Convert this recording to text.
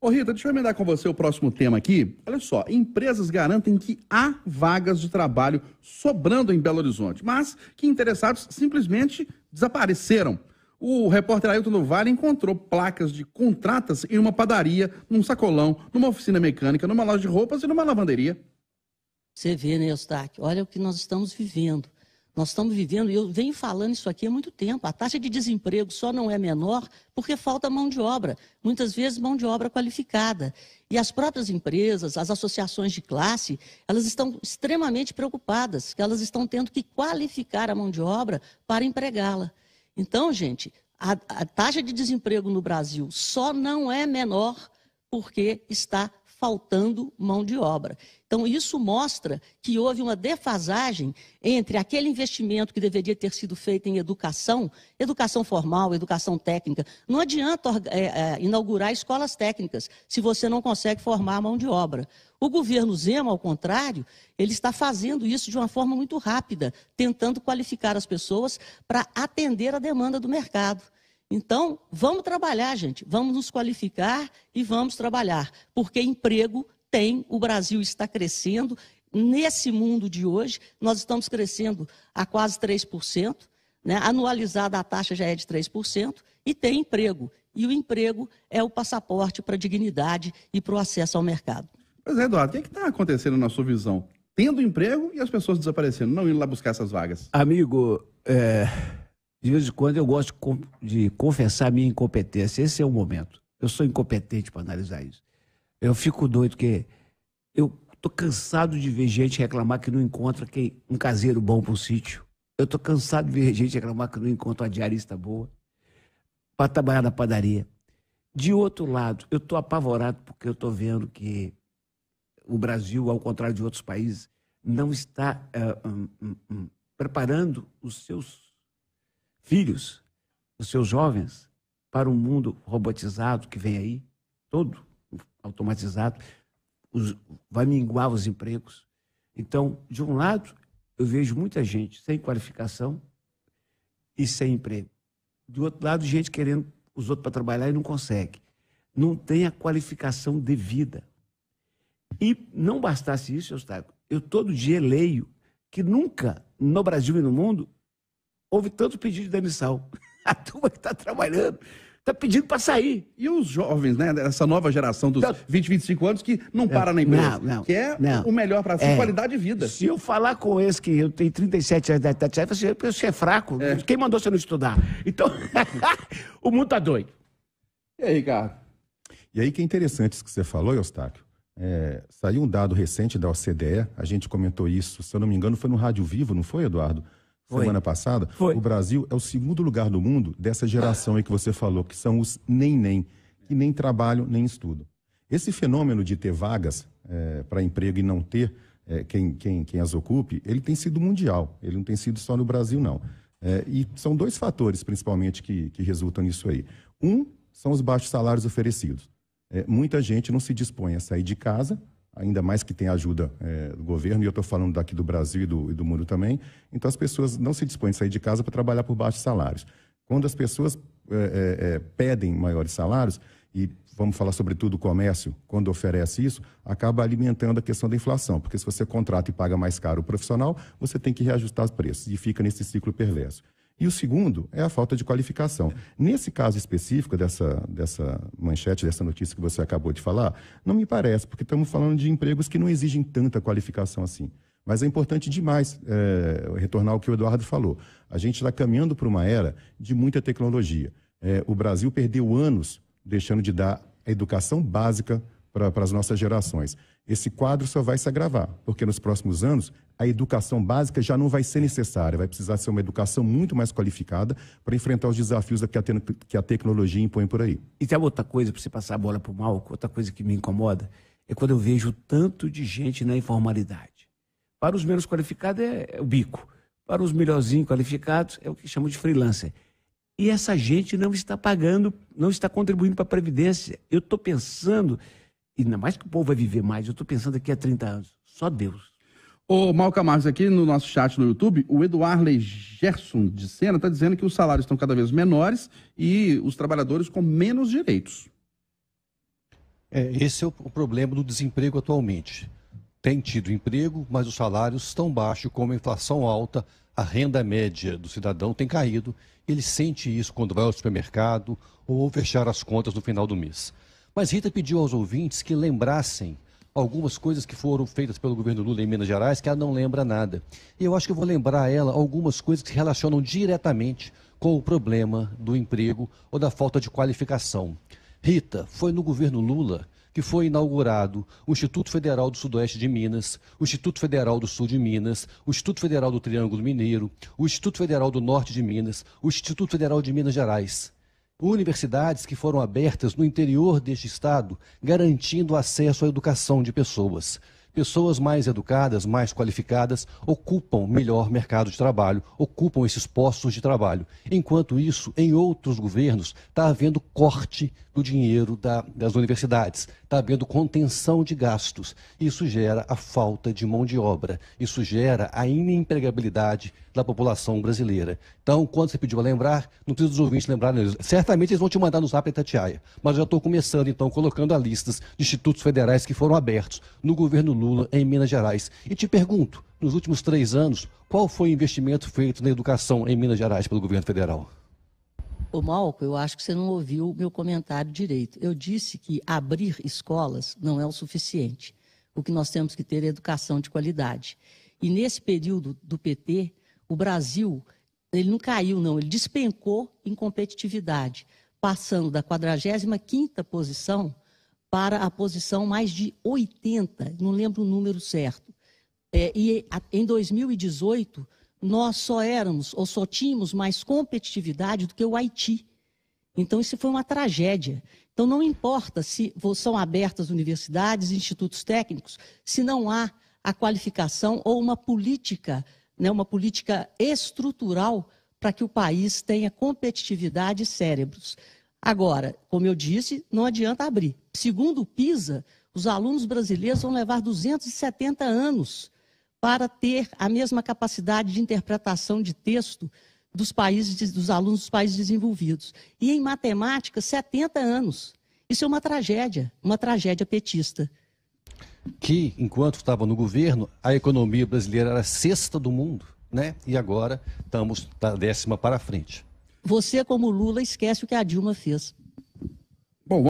Ô Rita, deixa eu emendar com você o próximo tema aqui. Olha só, empresas garantem que há vagas de trabalho sobrando em Belo Horizonte, mas que interessados simplesmente desapareceram. O repórter Ailton do Vale encontrou placas de contratas em uma padaria, num sacolão, numa oficina mecânica, numa loja de roupas e numa lavanderia. Você vê, né, Eustáquio? Olha o que nós estamos vivendo. Nós estamos vivendo, e eu venho falando isso aqui há muito tempo, a taxa de desemprego só não é menor porque falta mão de obra, muitas vezes mão de obra qualificada. E as próprias empresas, as associações de classe, elas estão extremamente preocupadas, que elas estão tendo que qualificar a mão de obra para empregá-la. Então, gente, a, a taxa de desemprego no Brasil só não é menor porque está faltando mão de obra. Então, isso mostra que houve uma defasagem entre aquele investimento que deveria ter sido feito em educação, educação formal, educação técnica. Não adianta é, é, inaugurar escolas técnicas se você não consegue formar mão de obra. O governo Zema, ao contrário, ele está fazendo isso de uma forma muito rápida, tentando qualificar as pessoas para atender a demanda do mercado. Então, vamos trabalhar, gente. Vamos nos qualificar e vamos trabalhar, porque emprego tem, o Brasil está crescendo. Nesse mundo de hoje, nós estamos crescendo a quase 3%, né? anualizada a taxa já é de 3%, e tem emprego. E o emprego é o passaporte para a dignidade e para o acesso ao mercado. Mas é, Eduardo, o que é está acontecendo na sua visão? Tendo emprego e as pessoas desaparecendo, não indo lá buscar essas vagas. Amigo, é, de vez em quando eu gosto de confessar minha incompetência. Esse é o momento. Eu sou incompetente para analisar isso. Eu fico doido porque eu estou cansado de ver gente reclamar que não encontra quem, um caseiro bom para o sítio. Eu estou cansado de ver gente reclamar que não encontra uma diarista boa para trabalhar na padaria. De outro lado, eu estou apavorado porque eu estou vendo que o Brasil, ao contrário de outros países, não está uh, eh, um, um, um, preparando os seus filhos, os seus jovens, para um mundo robotizado que vem aí, todo automatizado, os, vai minguar os empregos. Então, de um lado, eu vejo muita gente sem qualificação e sem emprego. Do outro lado, gente querendo os outros para trabalhar e não consegue. Não tem a qualificação devida. E não bastasse isso, Eustáquio, eu todo dia leio que nunca no Brasil e no mundo houve tanto pedido de demissão. A turma que está trabalhando está pedindo para sair. E os jovens, né? Essa nova geração dos não, 20, 25 anos que não, não para na empresa. Não, não, que é não, o melhor para a é, qualidade de vida. Se eu falar com esse que eu tenho 37 anos de idade, você, você é fraco. É. Quem mandou você não estudar? Então, o mundo está doido. E aí, Ricardo? E aí que é interessante isso que você falou, Eustáquio. É, saiu um dado recente da OCDE, a gente comentou isso, se eu não me engano, foi no Rádio Vivo, não foi, Eduardo? Foi. semana passada, Foi. o Brasil é o segundo lugar do mundo dessa geração aí que você falou, que são os nem-nem, que nem trabalham, nem estudam. Esse fenômeno de ter vagas é, eh, para emprego e não ter é, quem, quem, quem as ocupe, ele tem sido mundial, ele não tem sido só no Brasil, não. É, e são dois fatores, principalmente, que, que resultam nisso aí. Um são os baixos salários oferecidos. muita gente não se dispõe a sair de casa ainda mais que tem ajuda é, do governo, e eu estou falando daqui do Brasil e do, e do mundo também. Então, as pessoas não se dispõem a sair de casa para trabalhar por baixos salários. Quando as pessoas é, é, é pedem maiores salários, e vamos falar sobretudo o comércio, quando oferece isso, acaba alimentando a questão da inflação, porque se você contrata e paga mais caro o profissional, você tem que reajustar os preços e fica nesse ciclo perverso. E o segundo é a falta de qualificação. Nesse caso específico dessa, dessa manchete, dessa notícia que você acabou de falar, não me parece, porque estamos falando de empregos que não exigem tanta qualificação assim. Mas é importante demais é, retornar ao que o Eduardo falou. A gente está caminhando para uma era de muita tecnologia. É, o Brasil perdeu anos deixando de dar a educação básica para as nossas gerações. Esse quadro só vai se agravar, porque nos próximos anos a educação básica já não vai ser necessária, vai precisar ser uma educação muito mais qualificada para enfrentar os desafios que a, que a tecnologia impõe por aí. E tem outra coisa, para você passar a bola para o Malco, outra coisa que me incomoda, é quando eu vejo tanto de gente na informalidade. Para os menos qualificados é, é o bico, para os melhorzinhos qualificados é o que chamam de freelancer. E essa gente não está pagando, não está contribuindo para a Previdência. Eu estou pensando ainda mais que o povo vai viver mais, eu estou pensando aqui há 30 anos, só Deus. Ô, Mal Camargo, aqui no nosso chat no YouTube, o Eduardo Gerson de Sena está dizendo que os salários estão cada vez menores e os trabalhadores com menos direitos. É, esse é o problema do desemprego atualmente. Tem tido emprego, mas os salários estão baixos, com a inflação alta, a renda média do cidadão tem caído. Ele sente isso quando vai ao supermercado ou fechar as contas no final do mês. Mas Rita pediu aos ouvintes que lembrassem algumas coisas que foram feitas pelo governo Lula em Minas Gerais que ela não lembra nada. E eu acho que eu vou lembrar a ela algumas coisas que se relacionam diretamente com o problema do emprego ou da falta de qualificação. Rita, foi no governo Lula que foi inaugurado o Instituto Federal do Sudoeste de Minas, o Instituto Federal do Sul de Minas, o Instituto Federal do Triângulo Mineiro, o Instituto Federal do Norte de Minas, o Instituto Federal de Minas Gerais. Universidades que foram abertas no interior deste estado, garantindo acesso à educação de pessoas. Pessoas mais educadas, mais qualificadas, ocupam melhor mercado de trabalho, ocupam esses postos de trabalho. Enquanto isso, em outros governos, está havendo corte do dinheiro da, das universidades, está havendo contenção de gastos. Isso gera a falta de mão de obra, isso gera a inempregabilidade da população brasileira. Então, quando você pediu a lembrar, não precisa dos ouvintes lembrar, certamente eles vão te mandar no Zap Itatiaia. Mas eu já estou começando, então, colocando a listas de institutos federais que foram abertos no governo Lula Lula em Minas Gerais. E te pergunto, nos últimos três anos, qual foi o investimento feito na educação em Minas Gerais pelo governo federal? Ô Malco, eu acho que você não ouviu o meu comentário direito. Eu disse que abrir escolas não é o suficiente. O que nós temos que ter é educação de qualidade. E nesse período do PT, o Brasil, ele não caiu não, ele despencou em competitividade, passando da 45ª posição para a posição mais de 80, não lembro o número certo. É, e em 2018, nós só éramos, ou só tínhamos mais competitividade do que o Haiti. Então, isso foi uma tragédia. Então, não importa se são abertas universidades, institutos técnicos, se não há a qualificação ou uma política, né, uma política estrutural para que o país tenha competitividade e cérebros. Agora, como eu disse, não adianta abrir. Segundo o PISA, os alunos brasileiros vão levar 270 anos para ter a mesma capacidade de interpretação de texto dos países dos alunos dos países desenvolvidos. E em matemática, 70 anos. Isso é uma tragédia, uma tragédia petista. Que, enquanto estava no governo, a economia brasileira era sexta do mundo, né? E agora estamos da décima para frente. Você, como Lula, esquece o que a Dilma fez. Bom,